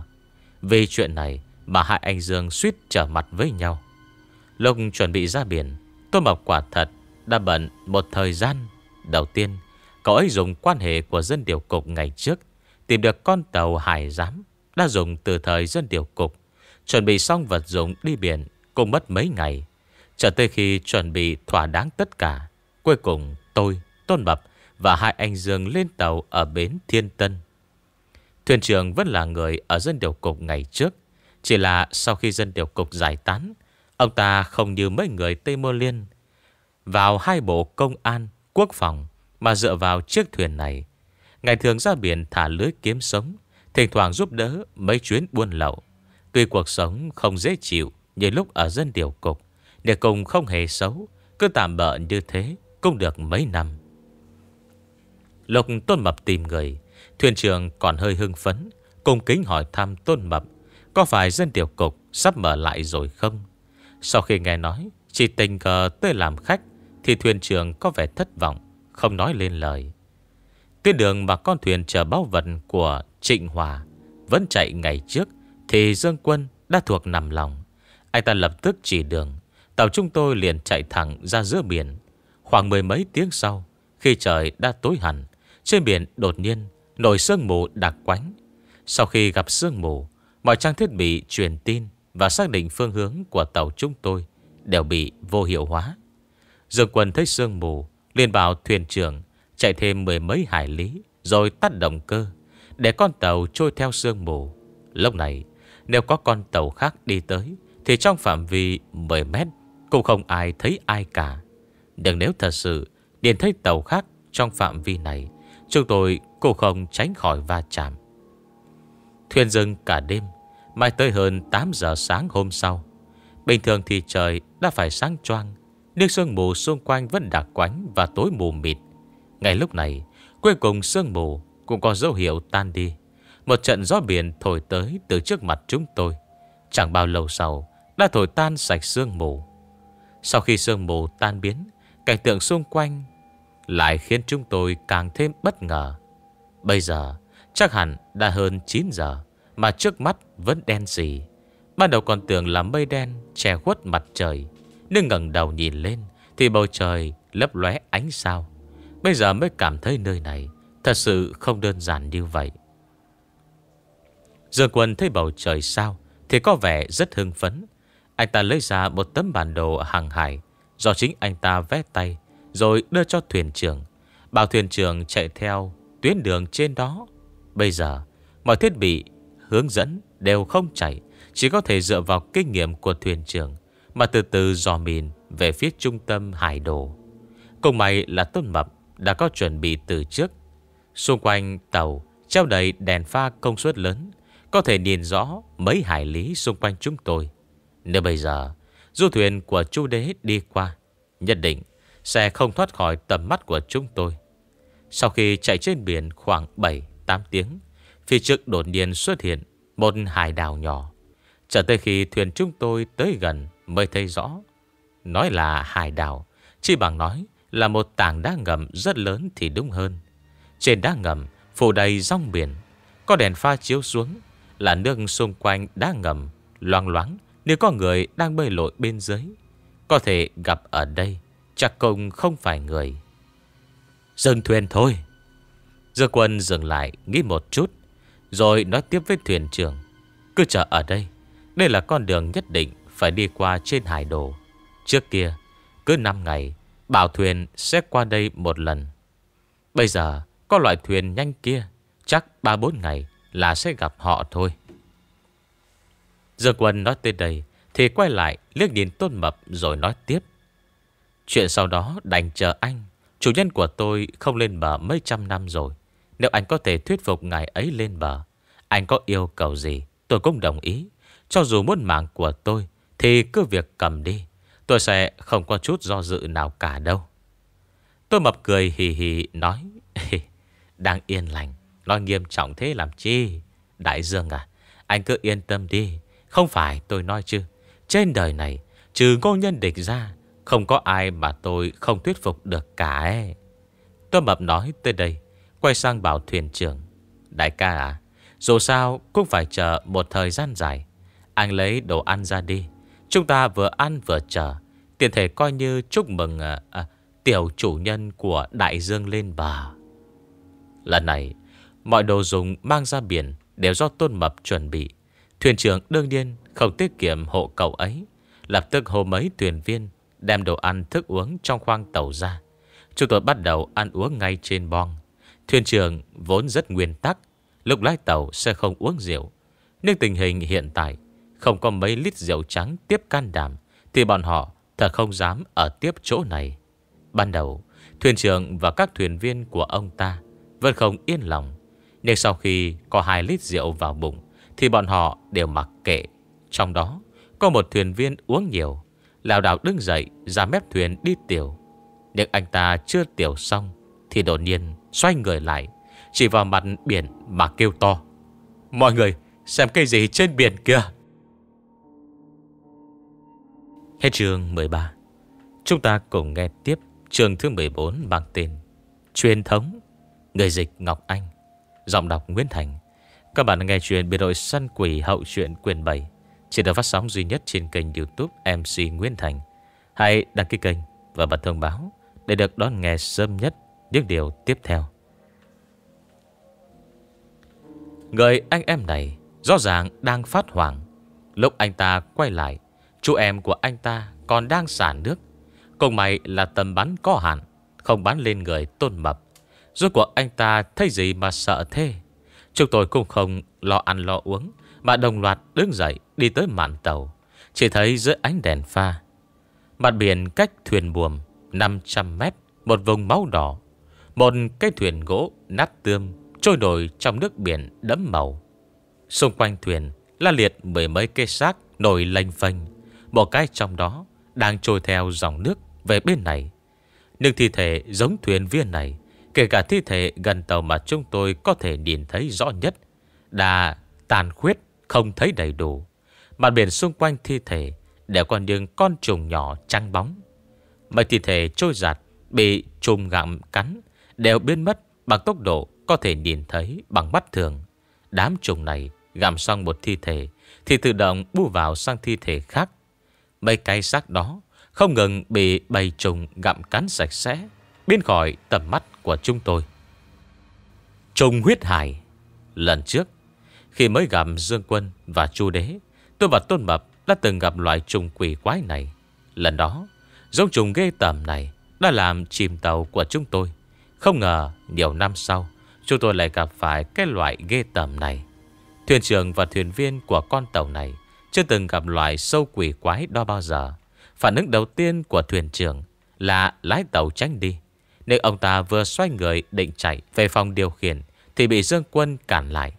Vì chuyện này Bà hại anh Dương suýt trở mặt với nhau Lúc chuẩn bị ra biển Tôn Mập quả thật Đã bận một thời gian Đầu tiên, cậu ấy dùng quan hệ của dân điều cục ngày trước tìm được con tàu hải giám đã dùng từ thời dân điều cục. Chuẩn bị xong vật dụng đi biển cũng mất mấy ngày. Cho tới khi chuẩn bị thỏa đáng tất cả. Cuối cùng tôi, Tôn bập và hai anh Dương lên tàu ở bến Thiên Tân. Thuyền trưởng vẫn là người ở dân điều cục ngày trước. Chỉ là sau khi dân điều cục giải tán, ông ta không như mấy người Tây Mơ Liên. Vào hai bộ công an quốc phòng mà dựa vào chiếc thuyền này. Ngày thường ra biển thả lưới kiếm sống, thỉnh thoảng giúp đỡ mấy chuyến buôn lậu. Tuy cuộc sống không dễ chịu như lúc ở dân điều cục, để cùng không hề xấu, cứ tạm bỡ như thế cũng được mấy năm. Lục Tôn Mập tìm người, thuyền trưởng còn hơi hưng phấn, cùng kính hỏi thăm Tôn Mập có phải dân điều cục sắp mở lại rồi không? Sau khi nghe nói, chỉ tình cờ tới làm khách thì thuyền trưởng có vẻ thất vọng Không nói lên lời Tuyến đường mà con thuyền chở báu vật của Trịnh Hòa Vẫn chạy ngày trước Thì Dương Quân đã thuộc nằm lòng Anh ta lập tức chỉ đường Tàu chúng tôi liền chạy thẳng ra giữa biển Khoảng mười mấy tiếng sau Khi trời đã tối hẳn Trên biển đột nhiên nổi sương mù đặc quánh Sau khi gặp sương mù Mọi trang thiết bị truyền tin Và xác định phương hướng của tàu chúng tôi Đều bị vô hiệu hóa Dương quân thấy sương mù liền bảo thuyền trưởng Chạy thêm mười mấy hải lý Rồi tắt động cơ Để con tàu trôi theo sương mù Lúc này nếu có con tàu khác đi tới Thì trong phạm vi 10 mét Cũng không ai thấy ai cả Nhưng nếu thật sự Điền thấy tàu khác trong phạm vi này Chúng tôi cũng không tránh khỏi va chạm Thuyền dừng cả đêm Mai tới hơn 8 giờ sáng hôm sau Bình thường thì trời đã phải sáng choang Nước sương mù xung quanh vẫn đặc quánh và tối mù mịt Ngay lúc này Cuối cùng sương mù cũng có dấu hiệu tan đi Một trận gió biển thổi tới từ trước mặt chúng tôi Chẳng bao lâu sau Đã thổi tan sạch sương mù Sau khi sương mù tan biến Cảnh tượng xung quanh Lại khiến chúng tôi càng thêm bất ngờ Bây giờ Chắc hẳn đã hơn 9 giờ Mà trước mắt vẫn đen xì Ban đầu còn tưởng là mây đen Che khuất mặt trời nhưng ngẩng đầu nhìn lên Thì bầu trời lấp lóe ánh sao Bây giờ mới cảm thấy nơi này Thật sự không đơn giản như vậy Dương quân thấy bầu trời sao Thì có vẻ rất hưng phấn Anh ta lấy ra một tấm bản đồ hàng hải Do chính anh ta vẽ tay Rồi đưa cho thuyền trưởng Bảo thuyền trưởng chạy theo Tuyến đường trên đó Bây giờ mọi thiết bị hướng dẫn đều không chạy Chỉ có thể dựa vào kinh nghiệm của thuyền trưởng mà từ từ dò mìn Về phía trung tâm hải đồ Cùng mày là Tôn Mập Đã có chuẩn bị từ trước Xung quanh tàu treo đầy đèn pha công suất lớn Có thể nhìn rõ mấy hải lý xung quanh chúng tôi Nếu bây giờ Du thuyền của chu đế đi qua Nhất định sẽ không thoát khỏi tầm mắt của chúng tôi Sau khi chạy trên biển khoảng 7-8 tiếng Phía trước đột nhiên xuất hiện một hải đảo nhỏ Trở tới khi thuyền chúng tôi tới gần mới thấy rõ. Nói là hải đảo, chi bằng nói là một tảng đá ngầm rất lớn thì đúng hơn. Trên đá ngầm phủ đầy rong biển, có đèn pha chiếu xuống là nước xung quanh đá ngầm loang loáng nếu có người đang bơi lội bên dưới. Có thể gặp ở đây, chắc công không phải người. Dừng thuyền thôi. Dư quân dừng lại nghĩ một chút, rồi nói tiếp với thuyền trưởng. Cứ chờ ở đây, đây là con đường nhất định phải đi qua trên hải đồ. Trước kia, cứ 5 ngày, bảo thuyền sẽ qua đây một lần. Bây giờ, có loại thuyền nhanh kia, chắc 3-4 ngày là sẽ gặp họ thôi. Giờ quân nói tới đây, thì quay lại liếc nhìn Tôn Mập rồi nói tiếp. Chuyện sau đó đành chờ anh. Chủ nhân của tôi không lên bờ mấy trăm năm rồi. Nếu anh có thể thuyết phục ngài ấy lên bờ, anh có yêu cầu gì, tôi cũng đồng ý. Cho dù muốn mạng của tôi, thì cứ việc cầm đi Tôi sẽ không có chút do dự nào cả đâu Tôi mập cười hì hì nói Đang yên lành Nói nghiêm trọng thế làm chi Đại Dương à Anh cứ yên tâm đi Không phải tôi nói chứ Trên đời này Trừ ngô nhân địch ra Không có ai mà tôi không thuyết phục được cả ấy. Tôi mập nói tới đây Quay sang bảo thuyền trưởng Đại ca à Dù sao cũng phải chờ một thời gian dài Anh lấy đồ ăn ra đi Chúng ta vừa ăn vừa chờ Tiền thể coi như chúc mừng à, à, Tiểu chủ nhân của đại dương lên bờ Lần này Mọi đồ dùng mang ra biển Đều do tôn mập chuẩn bị Thuyền trưởng đương nhiên không tiết kiệm hộ cậu ấy Lập tức hồ mấy thuyền viên Đem đồ ăn thức uống trong khoang tàu ra Chúng tôi bắt đầu ăn uống ngay trên bong Thuyền trưởng vốn rất nguyên tắc Lúc lái tàu sẽ không uống rượu Nhưng tình hình hiện tại không có mấy lít rượu trắng tiếp can đảm, thì bọn họ thật không dám ở tiếp chỗ này. Ban đầu, thuyền trưởng và các thuyền viên của ông ta vẫn không yên lòng. Nhưng sau khi có hai lít rượu vào bụng, thì bọn họ đều mặc kệ. Trong đó, có một thuyền viên uống nhiều, lào đảo đứng dậy ra mép thuyền đi tiểu. Nhưng anh ta chưa tiểu xong, thì đột nhiên xoay người lại, chỉ vào mặt biển mà kêu to. Mọi người, xem cái gì trên biển kìa! Hết chương 13 Chúng ta cùng nghe tiếp chương thứ 14 bằng tên Truyền thống Người dịch Ngọc Anh Giọng đọc Nguyễn Thành Các bạn nghe chuyện biệt đội săn quỷ hậu truyện quyền 7 Chỉ được phát sóng duy nhất trên kênh youtube MC Nguyễn Thành Hãy đăng ký kênh và bật thông báo Để được đón nghe sớm nhất những điều tiếp theo Người anh em này rõ ràng đang phát hoảng Lúc anh ta quay lại Chú em của anh ta còn đang xả nước công mày là tầm bắn có hạn Không bắn lên người tôn mập Rốt cuộc anh ta thấy gì mà sợ thế Chúng tôi cũng không lo ăn lo uống Mà đồng loạt đứng dậy Đi tới mạn tàu Chỉ thấy dưới ánh đèn pha Mặt biển cách thuyền buồm 500 mét Một vùng máu đỏ Một cái thuyền gỗ nát tươm Trôi nổi trong nước biển đẫm màu Xung quanh thuyền Là liệt mười mấy cây xác nổi lênh phênh một cái trong đó Đang trôi theo dòng nước về bên này Nhưng thi thể giống thuyền viên này Kể cả thi thể gần tàu mà chúng tôi Có thể nhìn thấy rõ nhất Đã tàn khuyết Không thấy đầy đủ Mặt biển xung quanh thi thể Đều còn những con trùng nhỏ trăng bóng Mấy thi thể trôi giặt Bị trùng gặm cắn Đều biến mất bằng tốc độ Có thể nhìn thấy bằng mắt thường Đám trùng này gặm xong một thi thể Thì tự động bu vào sang thi thể khác Mấy cái xác đó không ngừng bị bầy trùng gặm cắn sạch sẽ, biến khỏi tầm mắt của chúng tôi. Trùng huyết hải Lần trước, khi mới gặp Dương Quân và Chu Đế, tôi và Tôn Mập đã từng gặp loại trùng quỷ quái này. Lần đó, giống trùng ghê tầm này đã làm chìm tàu của chúng tôi. Không ngờ, nhiều năm sau, chúng tôi lại gặp phải cái loại ghê tầm này. Thuyền trưởng và thuyền viên của con tàu này chưa từng gặp loài sâu quỷ quái đó bao giờ Phản ứng đầu tiên của thuyền trưởng Là lái tàu tránh đi Nên ông ta vừa xoay người định chạy Về phòng điều khiển Thì bị Dương Quân cản lại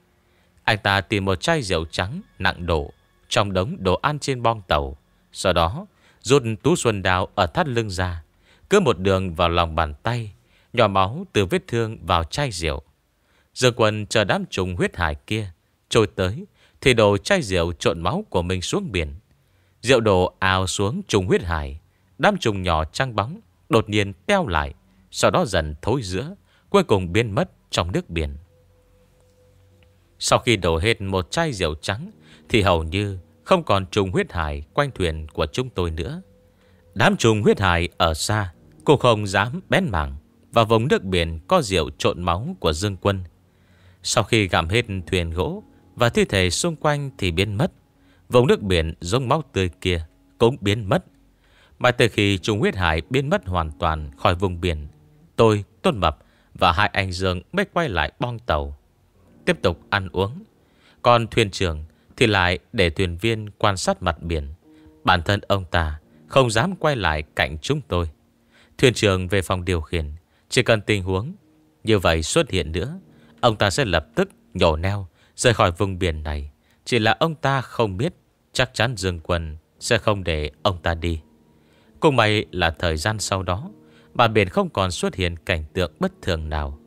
Anh ta tìm một chai rượu trắng nặng đổ Trong đống đồ ăn trên bong tàu Sau đó rút tú xuân đào ở thắt lưng ra Cứ một đường vào lòng bàn tay Nhỏ máu từ vết thương vào chai rượu Dương Quân chờ đám trùng huyết hải kia Trôi tới thì đổ chai rượu trộn máu của mình xuống biển Rượu đổ ào xuống trùng huyết hải Đám trùng nhỏ trăng bóng Đột nhiên teo lại Sau đó dần thối giữa Cuối cùng biến mất trong nước biển Sau khi đổ hết một chai rượu trắng Thì hầu như không còn trùng huyết hải Quanh thuyền của chúng tôi nữa Đám trùng huyết hải ở xa Cô không dám bén mảng Và vùng nước biển có rượu trộn máu của Dương Quân Sau khi gặm hết thuyền gỗ và thi thể xung quanh thì biến mất Vùng nước biển rông máu tươi kia Cũng biến mất Mà từ khi Trung Huyết Hải biến mất hoàn toàn khỏi vùng biển Tôi, Tôn Mập và hai anh Dương mới quay lại bong tàu Tiếp tục ăn uống Còn thuyền trưởng thì lại để thuyền viên quan sát mặt biển Bản thân ông ta không dám quay lại cạnh chúng tôi Thuyền trưởng về phòng điều khiển Chỉ cần tình huống Như vậy xuất hiện nữa Ông ta sẽ lập tức nhổ neo Rời khỏi vùng biển này Chỉ là ông ta không biết Chắc chắn Dương Quân sẽ không để ông ta đi Cùng may là thời gian sau đó Bản biển không còn xuất hiện cảnh tượng bất thường nào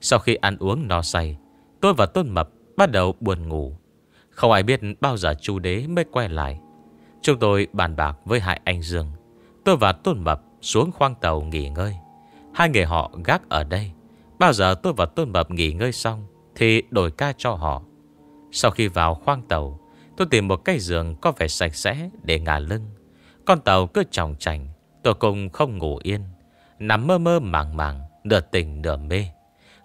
Sau khi ăn uống no say Tôi và Tôn Mập bắt đầu buồn ngủ Không ai biết bao giờ chú đế mới quay lại Chúng tôi bàn bạc với hai anh Dương Tôi và Tôn Mập xuống khoang tàu nghỉ ngơi Hai người họ gác ở đây Bao giờ tôi và Tôn Mập nghỉ ngơi xong Thì đổi ca cho họ sau khi vào khoang tàu Tôi tìm một cái giường có vẻ sạch sẽ để ngả lưng Con tàu cứ trọng trành Tôi cũng không ngủ yên Nằm mơ mơ màng màng Nửa tỉnh nửa mê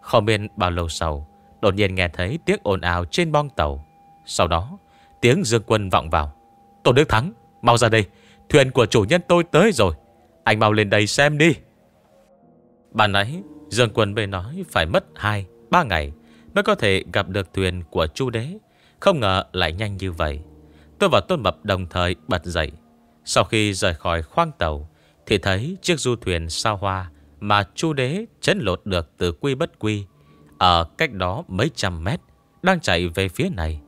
Không biết bao lâu sau Đột nhiên nghe thấy tiếng ồn ào trên bong tàu Sau đó tiếng dương quân vọng vào Tổ Đức Thắng Mau ra đây Thuyền của chủ nhân tôi tới rồi Anh mau lên đây xem đi Bạn nãy Dương Quân mới nói phải mất 2-3 ngày Mới có thể gặp được thuyền của chu đế Không ngờ lại nhanh như vậy Tôi và Tôn Mập đồng thời bật dậy Sau khi rời khỏi khoang tàu Thì thấy chiếc du thuyền sao hoa Mà chu đế chấn lột được từ quy bất quy Ở cách đó mấy trăm mét Đang chạy về phía này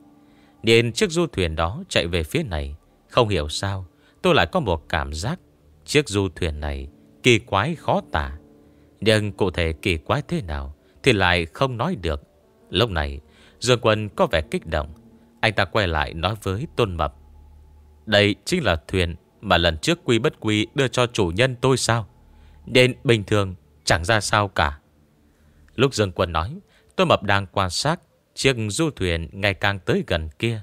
nên chiếc du thuyền đó chạy về phía này Không hiểu sao Tôi lại có một cảm giác Chiếc du thuyền này kỳ quái khó tả Nhưng cụ thể kỳ quái thế nào Thì lại không nói được Lúc này Dương Quân có vẻ kích động Anh ta quay lại nói với Tôn Mập Đây chính là thuyền Mà lần trước quy bất quy đưa cho chủ nhân tôi sao Nên bình thường Chẳng ra sao cả Lúc Dương Quân nói Tôn Mập đang quan sát Chiếc du thuyền ngày càng tới gần kia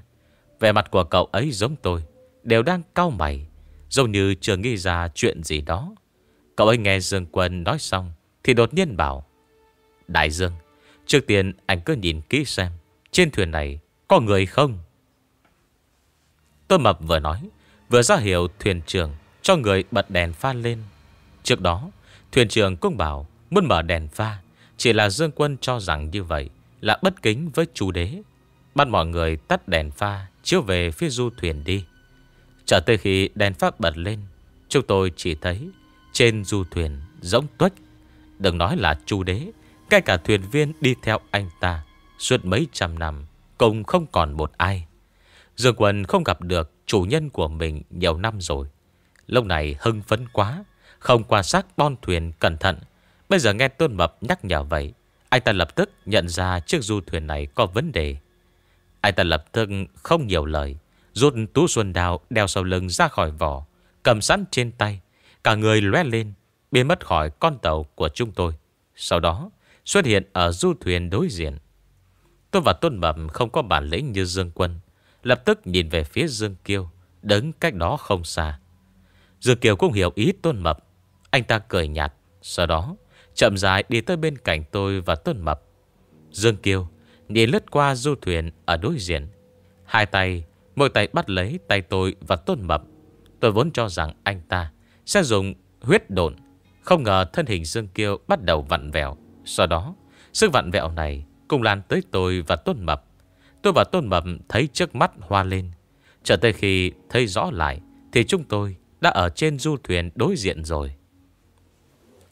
Vẻ mặt của cậu ấy giống tôi Đều đang cau mày Giống như chưa nghĩ ra chuyện gì đó Cậu ấy nghe Dương Quân nói xong Thì đột nhiên bảo Đại Dương Trước tiên anh cứ nhìn kỹ xem Trên thuyền này có người không Tôi mập vừa nói Vừa ra hiệu thuyền trưởng Cho người bật đèn pha lên Trước đó thuyền trưởng cũng bảo Muốn mở đèn pha Chỉ là Dương Quân cho rằng như vậy Là bất kính với chú đế Bắt mọi người tắt đèn pha Chiếu về phía du thuyền đi Trở tới khi đèn pha bật lên Chúng tôi chỉ thấy Trên du thuyền giống tuếch Đừng nói là chú đế cái cả thuyền viên đi theo anh ta Suốt mấy trăm năm công không còn một ai Dương quần không gặp được chủ nhân của mình nhiều năm rồi Lúc này hưng phấn quá Không quan sát bon thuyền cẩn thận Bây giờ nghe Tôn Mập nhắc nhở vậy Anh ta lập tức nhận ra chiếc du thuyền này có vấn đề Anh ta lập tức không nhiều lời Rút tú xuân đào đeo sau lưng ra khỏi vỏ Cầm sẵn trên tay Cả người lóe lên Biến mất khỏi con tàu của chúng tôi Sau đó xuất hiện ở du thuyền đối diện. Tôi và Tôn bẩm không có bản lĩnh như Dương Quân, lập tức nhìn về phía Dương Kiêu, đứng cách đó không xa. Dương Kiều cũng hiểu ý Tôn Mập, anh ta cười nhạt, sau đó chậm rãi đi tới bên cạnh tôi và Tôn Mập. Dương kiêu nhìn lướt qua du thuyền ở đối diện, hai tay, mỗi tay bắt lấy tay tôi và Tôn Mập. Tôi vốn cho rằng anh ta sẽ dùng huyết độn, không ngờ thân hình Dương kiêu bắt đầu vặn vẹo. Sau đó, sức vặn vẹo này cùng lan tới tôi và Tôn Mập. Tôi và Tôn Mập thấy trước mắt hoa lên. trở tới khi thấy rõ lại thì chúng tôi đã ở trên du thuyền đối diện rồi.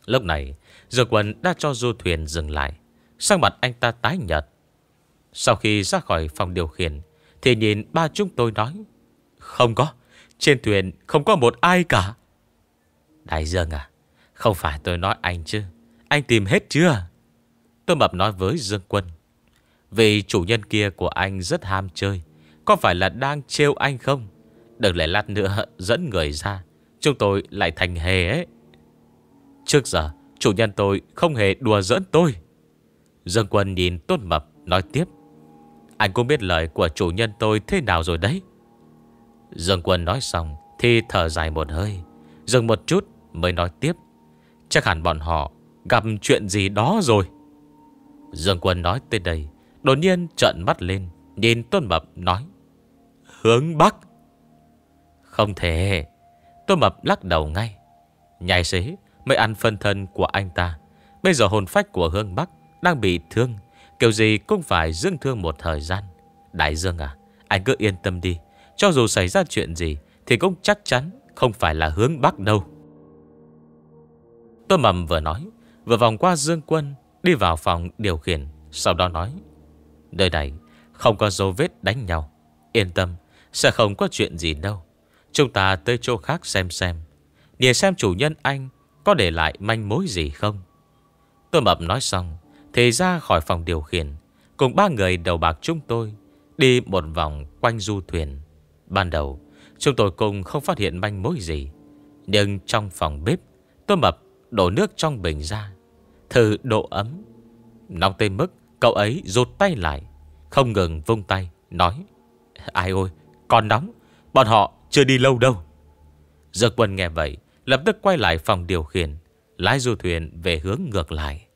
Lúc này, Dược Quân đã cho du thuyền dừng lại. Sang mặt anh ta tái nhật. Sau khi ra khỏi phòng điều khiển, thì nhìn ba chúng tôi nói. Không có, trên thuyền không có một ai cả. Đại Dương à, không phải tôi nói anh chứ. Anh tìm hết chưa? Tôi mập nói với Dương Quân. Vì chủ nhân kia của anh rất ham chơi. Có phải là đang trêu anh không? Đừng lại lát nữa dẫn người ra. Chúng tôi lại thành hề ấy. Trước giờ, chủ nhân tôi không hề đùa dẫn tôi. Dương Quân nhìn Tôn Mập nói tiếp. Anh cũng biết lời của chủ nhân tôi thế nào rồi đấy. Dương Quân nói xong thì thở dài một hơi. Dừng một chút mới nói tiếp. Chắc hẳn bọn họ Gặp chuyện gì đó rồi Dương Quân nói tới đây Đột nhiên trợn mắt lên Nhìn Tôn Mập nói Hướng Bắc Không thể Tôn Mập lắc đầu ngay Nhài xế mới ăn phân thân của anh ta Bây giờ hồn phách của Hương Bắc Đang bị thương Kiểu gì cũng phải dương thương một thời gian Đại Dương à Anh cứ yên tâm đi Cho dù xảy ra chuyện gì Thì cũng chắc chắn không phải là hướng Bắc đâu Tôi mầm vừa nói Vừa vòng qua Dương Quân Đi vào phòng điều khiển Sau đó nói Nơi này không có dấu vết đánh nhau Yên tâm Sẽ không có chuyện gì đâu Chúng ta tới chỗ khác xem xem Nhìn xem chủ nhân anh Có để lại manh mối gì không Tôi mập nói xong Thì ra khỏi phòng điều khiển Cùng ba người đầu bạc chúng tôi Đi một vòng quanh du thuyền Ban đầu Chúng tôi cùng không phát hiện manh mối gì Nhưng trong phòng bếp Tôi mập đổ nước trong bình ra thử độ ấm. Nóng tới mức, cậu ấy rụt tay lại, không ngừng vung tay, nói. Ai ôi, còn nóng, bọn họ chưa đi lâu đâu. Dược quân nghe vậy, lập tức quay lại phòng điều khiển, lái du thuyền về hướng ngược lại.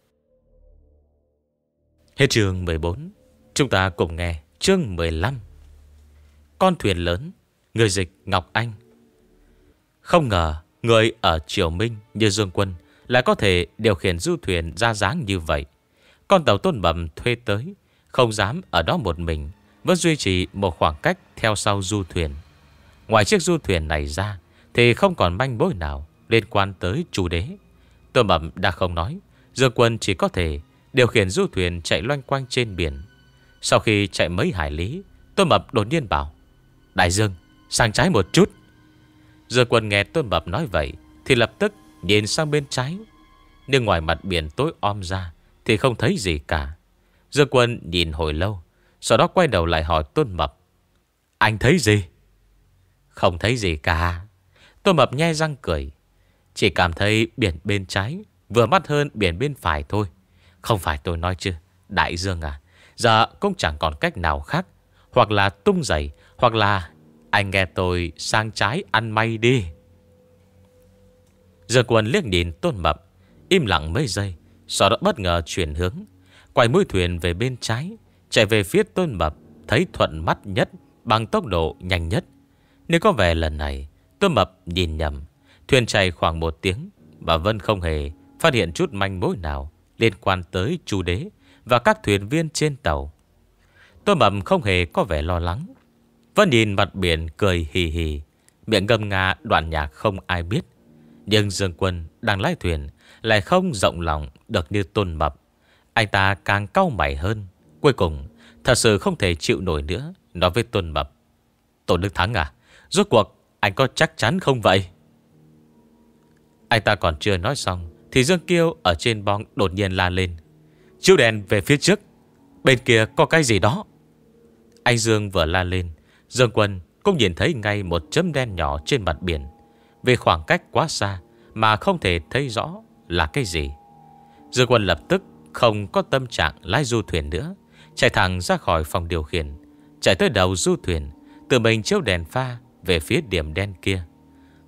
Hết chương 14, chúng ta cùng nghe chương 15. Con thuyền lớn, người dịch Ngọc Anh. Không ngờ, người ở Triều Minh như Dương Quân lại có thể điều khiển du thuyền ra dáng như vậy Con tàu tôn bầm thuê tới Không dám ở đó một mình Vẫn duy trì một khoảng cách theo sau du thuyền Ngoài chiếc du thuyền này ra Thì không còn manh mối nào Liên quan tới chủ đế Tôn bầm đã không nói Dương quân chỉ có thể điều khiển du thuyền chạy loanh quanh trên biển. Sau khi chạy mấy hải lý, Tôn Mập đột nhiên bảo, Đại Dương, sang trái một chút. Dương quân nghe Tôn Mập nói vậy, thì lập tức Nhìn sang bên trái Nhưng ngoài mặt biển tối om ra Thì không thấy gì cả Dư quân nhìn hồi lâu Sau đó quay đầu lại hỏi Tôn Mập Anh thấy gì? Không thấy gì cả Tôn Mập nhai răng cười Chỉ cảm thấy biển bên trái Vừa mắt hơn biển bên phải thôi Không phải tôi nói chứ Đại dương à Giờ cũng chẳng còn cách nào khác Hoặc là tung giày Hoặc là Anh nghe tôi sang trái ăn may đi Giờ quần liếc nhìn tôn mập Im lặng mấy giây Sau đó bất ngờ chuyển hướng Quay mũi thuyền về bên trái Chạy về phía tôn mập Thấy thuận mắt nhất Bằng tốc độ nhanh nhất Nếu có vẻ lần này Tôn mập nhìn nhầm Thuyền chạy khoảng một tiếng Bà Vân không hề phát hiện chút manh mối nào Liên quan tới chú đế Và các thuyền viên trên tàu Tôn mập không hề có vẻ lo lắng Vân nhìn mặt biển cười hì hì Miệng ngâm nga đoạn nhạc không ai biết nhưng Dương Quân đang lái thuyền Lại không rộng lòng được như tôn mập Anh ta càng cao mày hơn Cuối cùng Thật sự không thể chịu nổi nữa Nói với tôn mập Tổ Đức Thắng à Rốt cuộc anh có chắc chắn không vậy Anh ta còn chưa nói xong Thì Dương Kiêu ở trên bong đột nhiên la lên Chiếu đèn về phía trước Bên kia có cái gì đó Anh Dương vừa la lên Dương Quân cũng nhìn thấy ngay một chấm đen nhỏ trên mặt biển vì khoảng cách quá xa Mà không thể thấy rõ là cái gì Dư quân lập tức không có tâm trạng lái du thuyền nữa Chạy thẳng ra khỏi phòng điều khiển Chạy tới đầu du thuyền Tự mình chiếu đèn pha Về phía điểm đen kia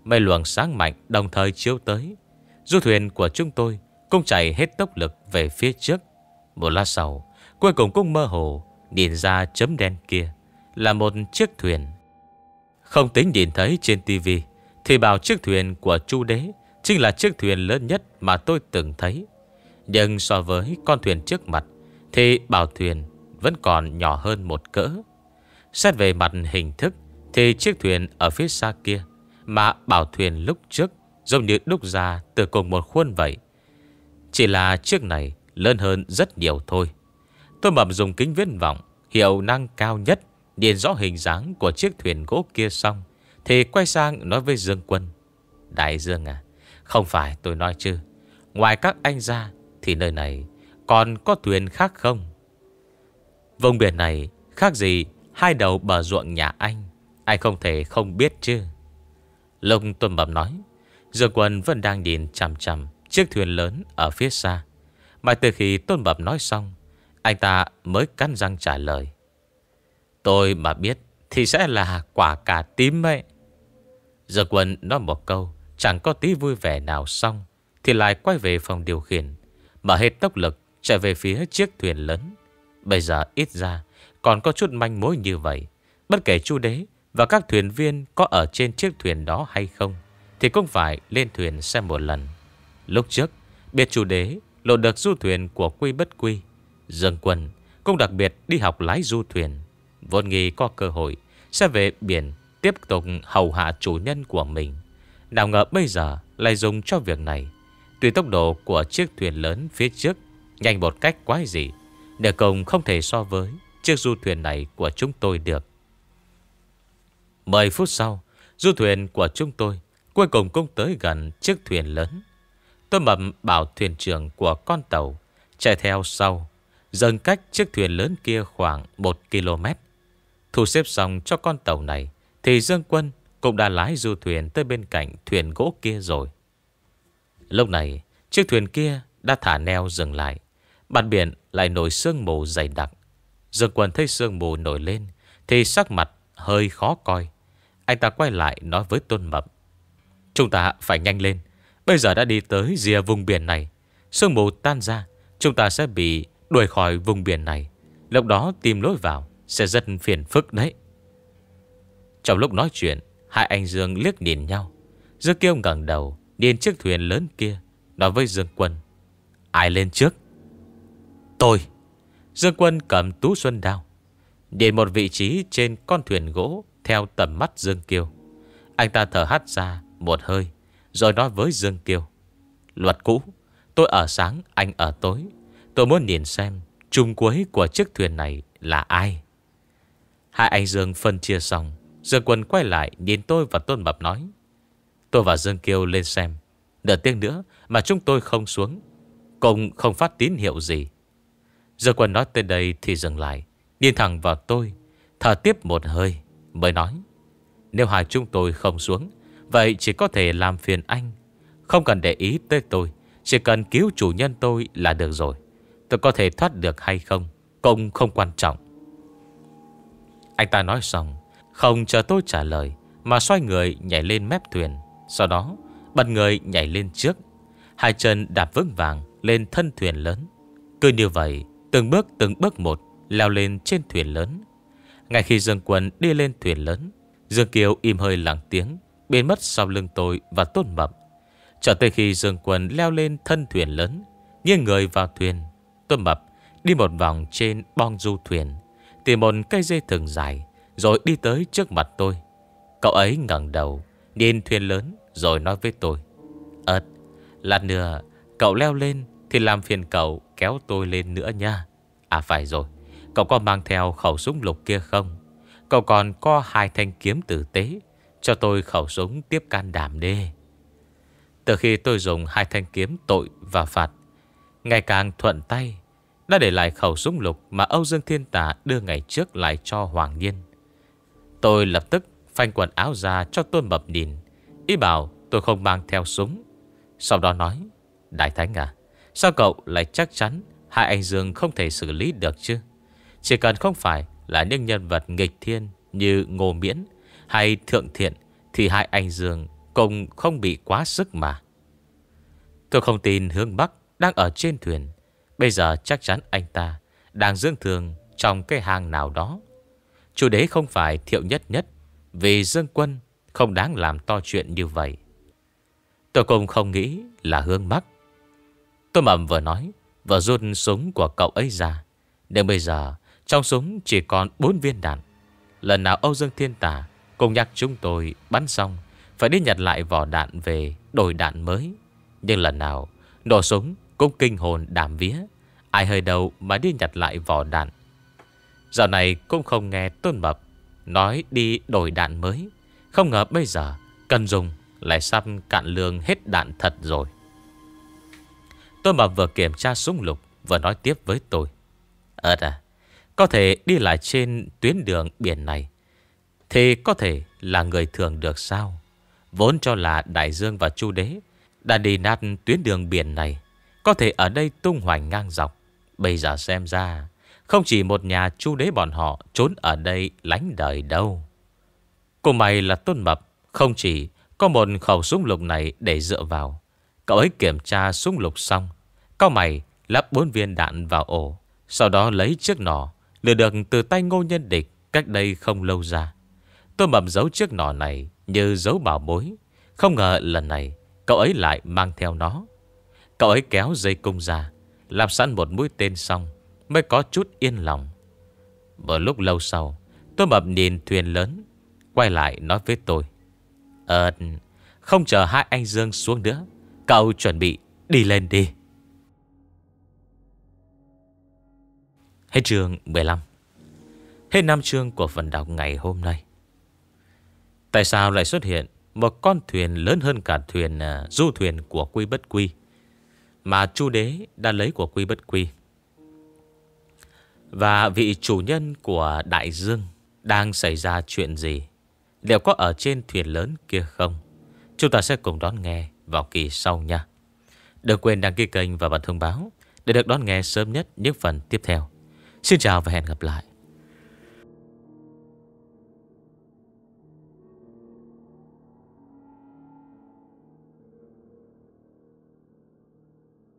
Mây luồng sáng mạnh đồng thời chiếu tới Du thuyền của chúng tôi Cũng chạy hết tốc lực về phía trước Một lát sau Cuối cùng cũng mơ hồ Nhìn ra chấm đen kia Là một chiếc thuyền Không tính nhìn thấy trên tivi thì bảo chiếc thuyền của chu đế Chính là chiếc thuyền lớn nhất mà tôi từng thấy Nhưng so với con thuyền trước mặt Thì bảo thuyền vẫn còn nhỏ hơn một cỡ Xét về mặt hình thức Thì chiếc thuyền ở phía xa kia Mà bảo thuyền lúc trước Giống như đúc ra từ cùng một khuôn vậy Chỉ là chiếc này lớn hơn rất nhiều thôi Tôi mập dùng kính viễn vọng Hiệu năng cao nhất Điền rõ hình dáng của chiếc thuyền gỗ kia xong thì quay sang nói với Dương Quân Đại Dương à Không phải tôi nói chứ Ngoài các anh ra Thì nơi này còn có thuyền khác không Vùng biển này Khác gì hai đầu bờ ruộng nhà anh Ai không thể không biết chứ Lông Tuân bẩm nói Dương Quân vẫn đang nhìn chằm chằm Chiếc thuyền lớn ở phía xa Mà từ khi Tuân Bẩm nói xong Anh ta mới cắn răng trả lời Tôi mà biết thì sẽ là quả cà tím ấy Giờ Quân nói một câu Chẳng có tí vui vẻ nào xong Thì lại quay về phòng điều khiển Mở hết tốc lực Chạy về phía chiếc thuyền lớn Bây giờ ít ra Còn có chút manh mối như vậy Bất kể chu đế và các thuyền viên Có ở trên chiếc thuyền đó hay không Thì cũng phải lên thuyền xem một lần Lúc trước Biết chủ đế lộ được du thuyền của quy bất quy Dương quân cũng đặc biệt đi học lái du thuyền Vốn nghi có cơ hội Sẽ về biển Tiếp tục hầu hạ chủ nhân của mình Nào ngờ bây giờ lại dùng cho việc này Tuy tốc độ của chiếc thuyền lớn phía trước Nhanh một cách quái dị Để cùng không thể so với Chiếc du thuyền này của chúng tôi được 10 phút sau Du thuyền của chúng tôi Cuối cùng cũng tới gần chiếc thuyền lớn Tôi mầm bảo thuyền trưởng của con tàu Chạy theo sau Dần cách chiếc thuyền lớn kia khoảng 1 km Thu xếp xong cho con tàu này Thì Dương Quân cũng đã lái du thuyền Tới bên cạnh thuyền gỗ kia rồi Lúc này Chiếc thuyền kia đã thả neo dừng lại Bàn biển lại nổi sương mù dày đặc Dương Quân thấy sương mù nổi lên Thì sắc mặt hơi khó coi Anh ta quay lại nói với Tôn Mập Chúng ta phải nhanh lên Bây giờ đã đi tới rìa vùng biển này Sương mù tan ra Chúng ta sẽ bị đuổi khỏi vùng biển này Lúc đó tìm lối vào sẽ rất phiền phức đấy Trong lúc nói chuyện Hai anh Dương liếc nhìn nhau Dương Kiêu ngẩng đầu Nhìn chiếc thuyền lớn kia Nói với Dương Quân Ai lên trước Tôi Dương Quân cầm tú xuân đao điền một vị trí trên con thuyền gỗ Theo tầm mắt Dương Kiêu Anh ta thở hắt ra một hơi Rồi nói với Dương Kiêu Luật cũ Tôi ở sáng anh ở tối Tôi muốn nhìn xem Trung cuối của chiếc thuyền này là ai Hai anh Dương phân chia xong Dương Quân quay lại nhìn tôi và Tôn Mập nói Tôi và Dương Kiêu lên xem Đợi tiếng nữa mà chúng tôi không xuống Cũng không phát tín hiệu gì Dương Quân nói tới đây thì dừng lại Nhìn thẳng vào tôi Thở tiếp một hơi Mới nói Nếu hai chúng tôi không xuống Vậy chỉ có thể làm phiền anh Không cần để ý tới tôi Chỉ cần cứu chủ nhân tôi là được rồi Tôi có thể thoát được hay không Cũng không quan trọng anh ta nói xong Không chờ tôi trả lời Mà xoay người nhảy lên mép thuyền Sau đó bật người nhảy lên trước Hai chân đạp vững vàng lên thân thuyền lớn Cứ như vậy Từng bước từng bước một Leo lên trên thuyền lớn Ngay khi Dương Quân đi lên thuyền lớn Dương Kiều im hơi lặng tiếng Biến mất sau lưng tôi và tốt mập Cho tới khi Dương Quân leo lên thân thuyền lớn Nghiêng người vào thuyền Tôn mập đi một vòng trên bong du thuyền Tìm một cây dây thừng dài Rồi đi tới trước mặt tôi Cậu ấy ngẩng đầu Nhìn thuyền lớn rồi nói với tôi Ất à, nửa cậu leo lên Thì làm phiền cậu kéo tôi lên nữa nha À phải rồi Cậu có mang theo khẩu súng lục kia không Cậu còn có hai thanh kiếm tử tế Cho tôi khẩu súng tiếp can đảm đê Từ khi tôi dùng hai thanh kiếm tội và phạt Ngày càng thuận tay đã để lại khẩu súng lục Mà Âu Dương Thiên Tà đưa ngày trước lại cho Hoàng Niên Tôi lập tức phanh quần áo ra cho Tôn Mập nhìn Ý bảo tôi không mang theo súng Sau đó nói Đại Thánh à Sao cậu lại chắc chắn Hai anh Dương không thể xử lý được chứ Chỉ cần không phải là những nhân vật nghịch thiên Như Ngô Miễn Hay Thượng Thiện Thì hai anh Dương cũng không bị quá sức mà Tôi không tin hướng Bắc Đang ở trên thuyền Bây giờ chắc chắn anh ta Đang dương thường trong cái hàng nào đó Chủ đế không phải thiệu nhất nhất Vì dương quân Không đáng làm to chuyện như vậy Tôi cũng không nghĩ là hương mắc Tôi mầm vừa nói Vừa rút súng của cậu ấy ra Đến bây giờ Trong súng chỉ còn 4 viên đạn Lần nào Âu Dương Thiên Tà Cùng nhắc chúng tôi bắn xong Phải đi nhặt lại vỏ đạn về Đổi đạn mới Nhưng lần nào nổ súng cũng kinh hồn đảm vía Ai hơi đầu mà đi nhặt lại vỏ đạn Dạo này cũng không nghe Tôn Mập Nói đi đổi đạn mới Không ngờ bây giờ Cần dùng lại sắp cạn lương hết đạn thật rồi Tôn Mập vừa kiểm tra súng lục Vừa nói tiếp với tôi Ờ à Có thể đi lại trên tuyến đường biển này Thì có thể là người thường được sao Vốn cho là Đại Dương và Chu Đế Đã đi nát tuyến đường biển này có thể ở đây tung hoành ngang dọc Bây giờ xem ra Không chỉ một nhà chu đế bọn họ Trốn ở đây lánh đời đâu Cô mày là tôn mập Không chỉ có một khẩu súng lục này để dựa vào Cậu ấy kiểm tra súng lục xong Cao mày lắp bốn viên đạn vào ổ Sau đó lấy chiếc nỏ Lừa được từ tay ngô nhân địch Cách đây không lâu ra Tôi mầm giấu chiếc nỏ này Như giấu bảo bối Không ngờ lần này Cậu ấy lại mang theo nó Cậu ấy kéo dây cung ra Làm sẵn một mũi tên xong Mới có chút yên lòng Một lúc lâu sau Tôi mập nhìn thuyền lớn Quay lại nói với tôi Ờ Không chờ hai anh Dương xuống nữa Cậu chuẩn bị đi lên đi Hết chương 15 Hết năm chương của phần đọc ngày hôm nay Tại sao lại xuất hiện Một con thuyền lớn hơn cả thuyền à, Du thuyền của Quy Bất Quy mà chu đế đã lấy của quy bất quy. Và vị chủ nhân của đại dương đang xảy ra chuyện gì? Liệu có ở trên thuyền lớn kia không? Chúng ta sẽ cùng đón nghe vào kỳ sau nha. Đừng quên đăng ký kênh và bật thông báo để được đón nghe sớm nhất những phần tiếp theo. Xin chào và hẹn gặp lại.